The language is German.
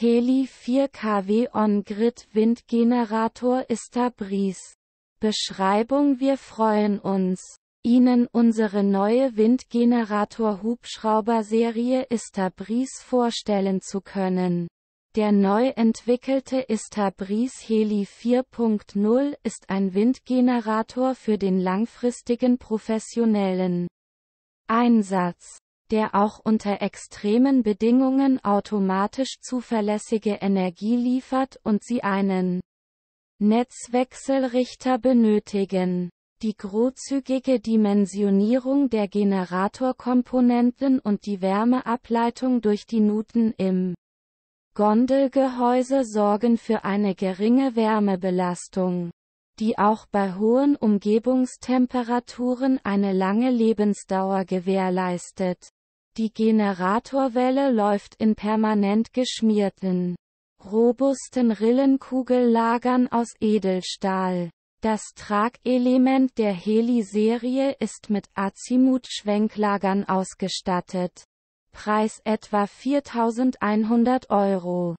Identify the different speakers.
Speaker 1: Heli 4 kW On-Grid Windgenerator Istabris. Beschreibung Wir freuen uns, Ihnen unsere neue Windgenerator-Hubschrauber-Serie Istabris vorstellen zu können. Der neu entwickelte Istabris Heli 4.0 ist ein Windgenerator für den langfristigen professionellen Einsatz der auch unter extremen Bedingungen automatisch zuverlässige Energie liefert und sie einen Netzwechselrichter benötigen. Die großzügige Dimensionierung der Generatorkomponenten und die Wärmeableitung durch die Nuten im Gondelgehäuse sorgen für eine geringe Wärmebelastung, die auch bei hohen Umgebungstemperaturen eine lange Lebensdauer gewährleistet. Die Generatorwelle läuft in permanent geschmierten, robusten Rillenkugellagern aus Edelstahl. Das Tragelement der Heli-Serie ist mit Azimut-Schwenklagern ausgestattet. Preis etwa 4100 Euro.